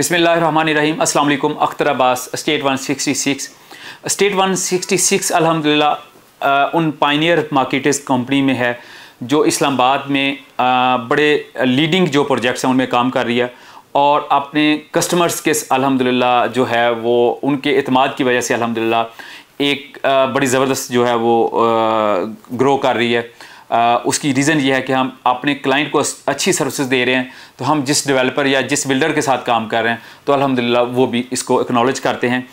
बिसमीम अल्लाम Akhtar Abbas state 166 state 166 अल्हम्दुलिल्लाह उन पाइनियर मार्केटर्स कंपनी में है जो इस्लामाबाद में आ, बड़े लीडिंग जो प्रोजेक्ट्स हैं उनमें काम कर रही है और अपने कस्टमर्स के अल्हम्दुलिल्लाह जो है वो उनके अतमाद की वजह से अल्हम्दुलिल्लाह एक आ, बड़ी ज़बरदस्त जो है वो आ, ग्रो कर रही है आ, उसकी रीज़न ये है कि हम अपने क्लाइंट को अच्छी सर्विसेज दे रहे हैं तो हम जिस डेवलपर या जिस बिल्डर के साथ काम कर रहे हैं तो अलहमदिल्ला वो भी इसको एक्नॉलेज करते हैं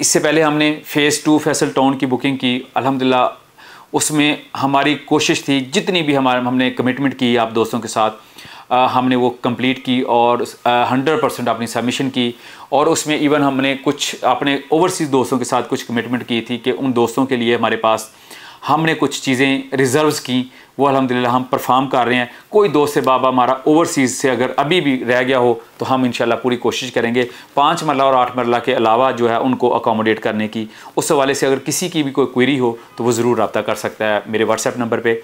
इससे पहले हमने फ़ेज़ टू फैसल टाउन की बुकिंग की अलहमदिल्ला उसमें हमारी कोशिश थी जितनी भी हमारे हमने कमिटमेंट की आप दोस्तों के साथ आ, हमने वो कंप्लीट की और हंड्रेड परसेंट अपनी सबमिशन की और उसमें इवन हमने कुछ अपने ओवरसीज़ दोस्तों के साथ कुछ कमिटमेंट की थी कि उन दोस्तों के लिए हमारे पास हमने कुछ चीज़ें रिज़र्व्स की वो अलहमदिल्ला हम परफॉर्म कर रहे हैं कोई दोस्त से बाबा हमारा ओवरसीज़ से अगर अभी भी रह गया हो तो हम इन पूरी कोशिश करेंगे पाँच मरला और आठ मरला के अलावा जो है उनको अकोमोडेट करने की उस हवाले से अगर किसी की भी कोई क्वेरी हो तो वो ज़रूर रबा कर सकता है मेरे व्हाट्सएप नंबर पर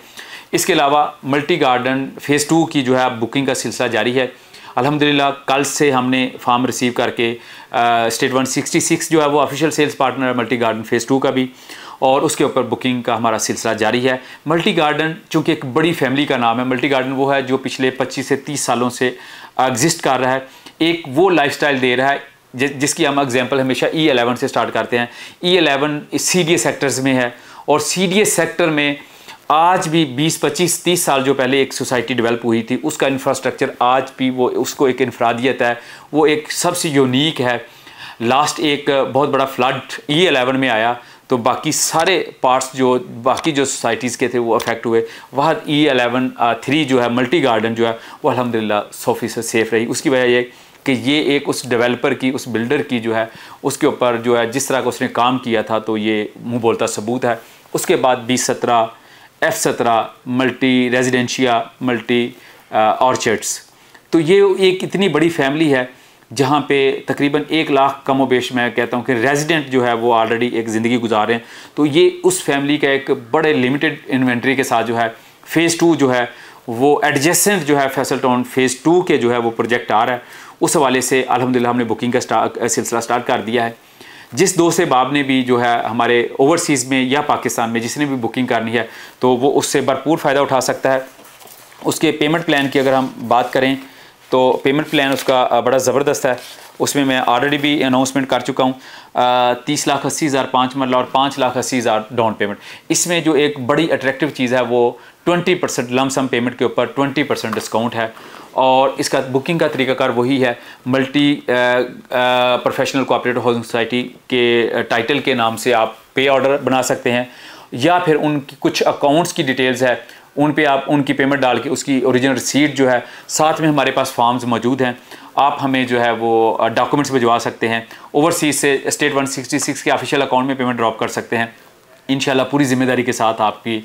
इसके अलावा मल्टी गार्डन फ़ेज़ टू की जो है बुकिंग का सिलसिला जारी है अलहमदिल्ला कल से हमने फार्म रिसीव करके स्टेट वन सिक्सटी सिक्स जो है वो ऑफिशियल सेल्स पार्टनर है मल्टी गार्डन फ़ेज़ टू का भी और उसके ऊपर बुकिंग का हमारा सिलसिला जारी है मल्टी गार्डन चूँकि एक बड़ी फैमिली का नाम है मल्टी गार्डन वो है जो पिछले पच्चीस से तीस सालों से एग्जिस्ट कर रहा है एक वो लाइफस्टाइल दे रहा है जिसकी हम एग्ज़ाम्पल हमेशा ई e एलेवन से स्टार्ट करते हैं E eleven C D sectors में है और सी डी सेक्टर में आज भी 20, 25, 30 साल जो पहले एक सोसाइटी डेवलप हुई थी उसका इंफ्रास्ट्रक्चर आज भी वो उसको एक इनफरादियत है वो एक सबसे यूनिक है लास्ट एक बहुत बड़ा फ्लड ई एलेवन में आया तो बाकी सारे पार्ट्स जो बाकी जो सोसाइटीज़ के थे वो अफेक्ट हुए वहाँ ई एलेवन थ्री जो है मल्टी गार्डन जो है वो अलहमदिल्ला सौ से सेफ़ रही उसकी वजह ये कि ये एक उस डेवलपर की उस बिल्डर की जो है उसके ऊपर जो है जिस तरह का उसने काम किया था तो ये मुँह बोलता सबूत है उसके बाद बी सत्रह एफ़ सत्रह मल्टी रेजिडेंशिया मल्टी ऑर्चर्ड्स तो ये एक इतनी बड़ी फैमिली है जहाँ पे तकरीबन एक लाख कम वेश मैं कहता हूँ कि रेजिडेंट जो है वो ऑलरेडी एक ज़िंदगी गुजार रहे हैं तो ये उस फैमिली का एक बड़े लिमिटेड इन्वेंट्री के साथ जो है फ़ेज़ टू जो है वो एडजेसेंट जो है फैसल टाउन फ़ेज़ टू के जो है वो प्रोजेक्ट आ रहा है उस हवाले से अलहमदिल्ला हमने बुकिंग का सिलसिला स्टार्ट कर दिया है जिस दोस्त बाब ने भी जो है हमारे ओवरसीज़ में या पाकिस्तान में जिसने भी बुकिंग करनी है तो वो उससे भरपूर फ़ायदा उठा सकता है उसके पेमेंट प्लान की अगर हम बात करें तो पेमेंट प्लान उसका बड़ा ज़बरदस्त है उसमें मैं ऑलरेडी भी अनाउंसमेंट कर चुका हूँ तीस लाख अस्सी हज़ार पाँच मरला मतलब और पाँच लाख अस्सी हज़ार डाउन पेमेंट इसमें जो एक बड़ी अट्रैक्टिव चीज़ है वो ट्वेंटी परसेंट लमसम पेमेंट के ऊपर ट्वेंटी परसेंट डिस्काउंट है और इसका बुकिंग का तरीकाकार वही है multi professional cooperative housing society के टाइटल के नाम से आप पे ऑर्डर बना सकते हैं या फिर उनकी कुछ अकाउंट्स की डिटेल्स है उन पे आप उनकी पेमेंट डाल के उसकी ओरिजिनल रिसीट जो है साथ में हमारे पास फॉर्म्स मौजूद हैं आप हमें जो है वो डॉक्यूमेंट्स भिजवा सकते हैं ओवरसीज़ से स्टेट 166 के ऑफिशियल अकाउंट में पेमेंट ड्रॉप कर सकते हैं इन पूरी ज़िम्मेदारी के साथ आपकी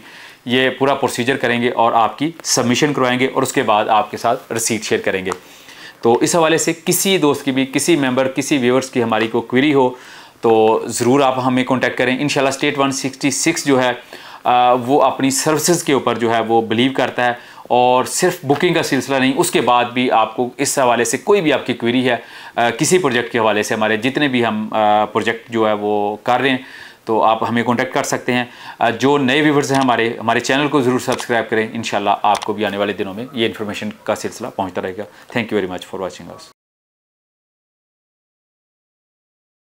ये पूरा प्रोसीजर करेंगे और आपकी सबमिशन करवाएंगे और उसके बाद आपके साथ रसीद शेयर करेंगे तो इस हवाले से किसी दोस्त की भी किसी मेंबर किसी व्यूअर्स की हमारी को क्वेरी हो तो ज़रूर आप हमें कॉन्टैक्ट करें इन स्टेट सिक्स जो है वो अपनी सर्विसेज के ऊपर जो है वो बिलीव करता है और सिर्फ बुकिंग का सिलसिला नहीं उसके बाद भी आपको इस हवाले से कोई भी आपकी क्वेरी है किसी प्रोजेक्ट के हवाले से हमारे जितने भी हम प्रोजेक्ट जो है वो कर रहे हैं तो आप हमें कांटेक्ट कर सकते हैं जो नए व्यूवर्स हैं हमारे हमारे चैनल को ज़रूर सब्सक्राइब करें इन आपको भी आने वाले दिनों में ये इन्फॉर्मेशन का सिलसिला पहुँचता रहेगा thank you very much for watching us